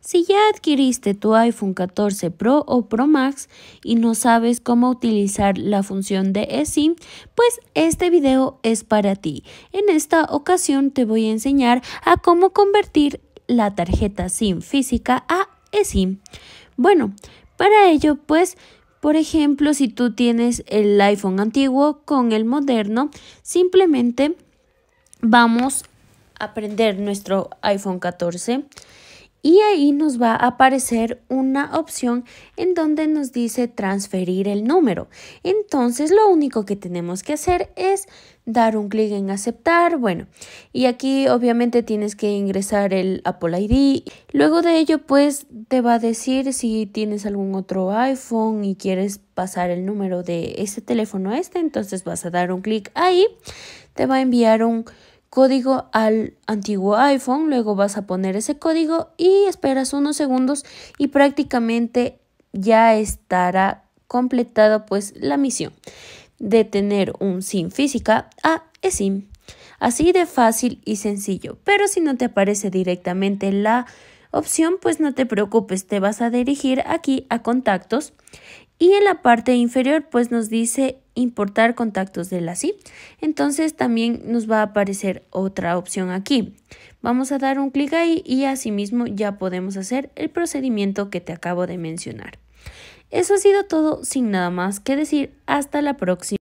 Si ya adquiriste tu iPhone 14 Pro o Pro Max y no sabes cómo utilizar la función de eSIM, pues este video es para ti. En esta ocasión te voy a enseñar a cómo convertir la tarjeta SIM física a eSIM. Bueno, para ello pues por ejemplo, si tú tienes el iPhone antiguo con el moderno, simplemente vamos a prender nuestro iPhone 14 y ahí nos va a aparecer una opción en donde nos dice transferir el número. Entonces lo único que tenemos que hacer es dar un clic en aceptar, bueno, y aquí obviamente tienes que ingresar el Apple ID. Luego de ello pues te va a decir si tienes algún otro iPhone y quieres pasar el número de ese teléfono a este, entonces vas a dar un clic ahí, te va a enviar un código al antiguo iPhone, luego vas a poner ese código y esperas unos segundos y prácticamente ya estará completada pues la misión de tener un SIM física a eSIM. Así de fácil y sencillo, pero si no te aparece directamente la opción, pues no te preocupes, te vas a dirigir aquí a contactos y en la parte inferior pues nos dice importar contactos de la SIP, Entonces también nos va a aparecer otra opción aquí. Vamos a dar un clic ahí y asimismo ya podemos hacer el procedimiento que te acabo de mencionar. Eso ha sido todo, sin nada más que decir. Hasta la próxima.